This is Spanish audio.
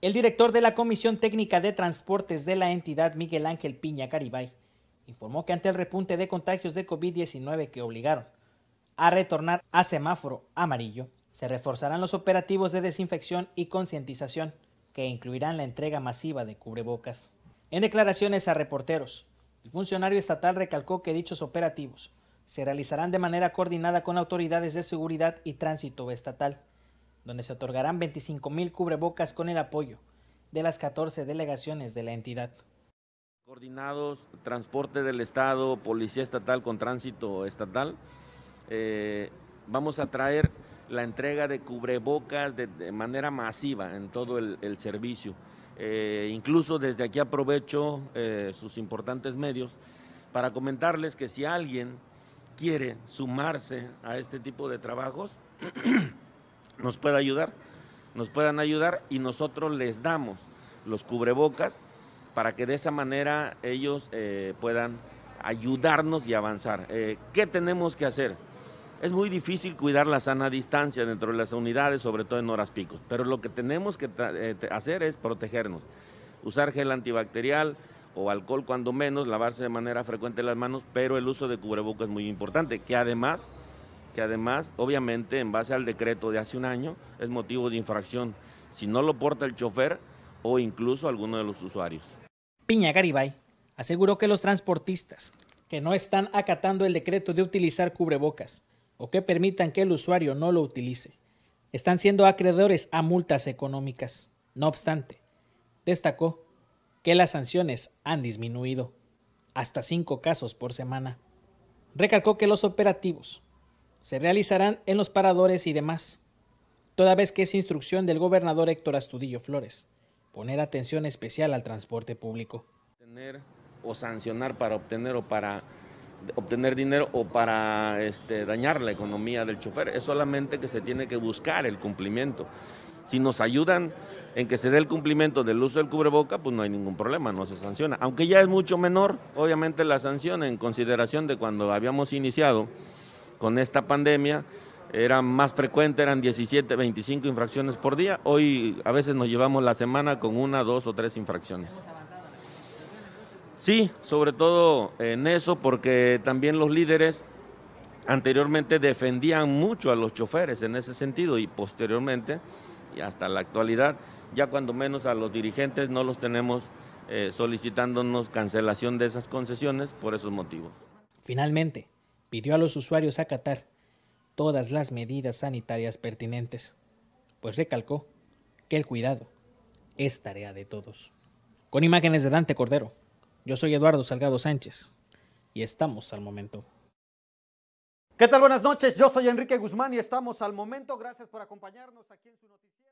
El director de la Comisión Técnica de Transportes de la entidad, Miguel Ángel Piña Caribay, informó que ante el repunte de contagios de COVID-19 que obligaron a retornar a semáforo amarillo, se reforzarán los operativos de desinfección y concientización, que incluirán la entrega masiva de cubrebocas. En declaraciones a reporteros, el funcionario estatal recalcó que dichos operativos se realizarán de manera coordinada con autoridades de seguridad y tránsito estatal donde se otorgarán 25.000 cubrebocas con el apoyo de las 14 delegaciones de la entidad. Coordinados, transporte del Estado, policía estatal con tránsito estatal, eh, vamos a traer la entrega de cubrebocas de, manera masiva en todo el, servicio. Eh, incluso desde aquí aprovecho eh, sus importantes medios para comentarles que si alguien quiere sumarse a este tipo de trabajos, nos pueda ayudar, nos puedan ayudar y nosotros les damos los cubrebocas para que de esa manera ellos eh, puedan ayudarnos y avanzar. Eh, ¿Qué tenemos que hacer? Es muy difícil cuidar la sana distancia dentro de las unidades, sobre todo en horas picos, pero lo que tenemos que eh, hacer es protegernos, usar gel antibacterial o alcohol cuando menos, lavarse de manera frecuente las manos, pero el uso de cubrebocas es muy importante, que además además, obviamente, en base al decreto de hace un año, es motivo de infracción si no lo porta el chofer o incluso alguno de los usuarios. Piña Garibay aseguró que los transportistas que no están acatando el decreto de utilizar cubrebocas o que permitan que el usuario no lo utilice, están siendo acreedores a multas económicas. No obstante, destacó que las sanciones han disminuido hasta cinco casos por semana. Recalcó que los operativos se realizarán en los paradores y demás, toda vez que es instrucción del gobernador Héctor Astudillo Flores poner atención especial al transporte público. Tener o sancionar para obtener o para obtener dinero o para este, dañar la economía del chofer. Es solamente que se tiene que buscar el cumplimiento. Si nos ayudan en que se dé el cumplimiento del uso del cubreboca, pues no hay ningún problema, no se sanciona. Aunque ya es mucho menor, obviamente, la sanción en consideración de cuando habíamos iniciado con esta pandemia era más frecuente, eran 17, 25 infracciones por día. Hoy a veces nos llevamos la semana con una, dos o tres infracciones. Sí, sobre todo en eso, porque también los líderes anteriormente defendían mucho a los choferes en ese sentido y posteriormente y hasta la actualidad, ya cuando menos a los dirigentes no los tenemos eh, solicitándonos cancelación de esas concesiones por esos motivos. Finalmente, pidió a los usuarios acatar todas las medidas sanitarias pertinentes, pues recalcó que el cuidado es tarea de todos. Con imágenes de Dante Cordero, yo soy Eduardo Salgado Sánchez y estamos al momento. ¿Qué tal? Buenas noches, yo soy Enrique Guzmán y estamos al momento. Gracias por acompañarnos aquí en su noticia.